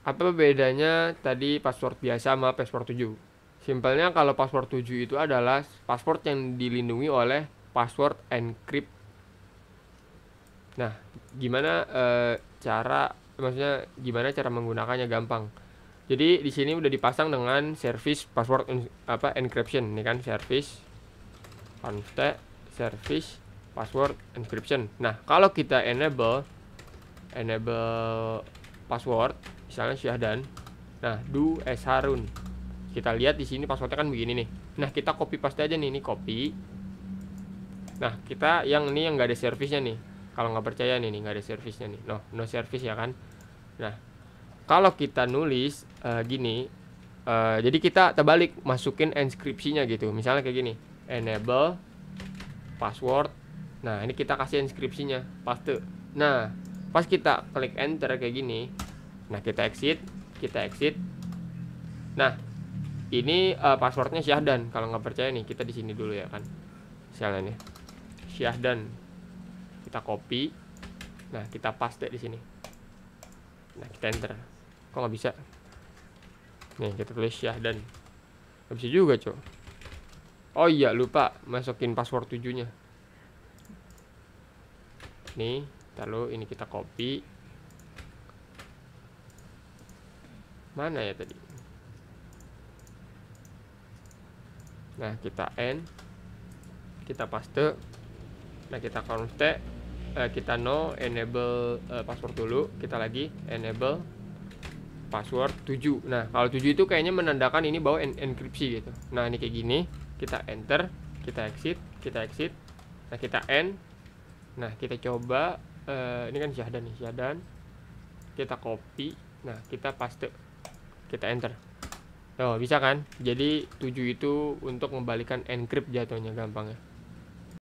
apa bedanya tadi password biasa sama password 7? Simpelnya kalau password 7 itu adalah password yang dilindungi oleh password encrypt. Nah, gimana e, cara maksudnya gimana cara menggunakannya gampang. Jadi di sini udah dipasang dengan service password apa encryption nih kan service const service password encryption. Nah, kalau kita enable enable password misalnya Syahdan nah du s harun kita lihat di sini passwordnya kan begini nih nah kita copy paste aja nih ini copy nah kita yang ini yang nggak ada servisnya nih kalau nggak percaya nih nggak ada servisnya nih no no service ya kan nah kalau kita nulis uh, gini uh, jadi kita terbalik masukin inskripsinya gitu misalnya kayak gini enable password nah ini kita kasih inskripsinya paste nah pas kita klik enter kayak gini nah kita exit kita exit nah ini uh, passwordnya Syahdan kalau nggak percaya nih kita di sini dulu ya kan misalnya nih Syahdan kita copy nah kita paste di sini nah kita enter kok nggak bisa nih kita tulis Syahdan nggak bisa juga cok oh iya lupa masukin password tujuhnya nih lalu ini kita copy mana ya tadi nah kita n kita paste nah kita const eh, kita no enable eh, password dulu kita lagi enable password 7 nah kalau 7 itu kayaknya menandakan ini bahwa en enkripsi gitu nah ini kayak gini kita enter kita exit kita exit nah kita end nah kita coba uh, ini kan syahdan nih syahdan kita copy nah kita paste kita enter Oh bisa kan? Jadi 7 itu untuk membalikan encrypt jatuhnya gampang ya.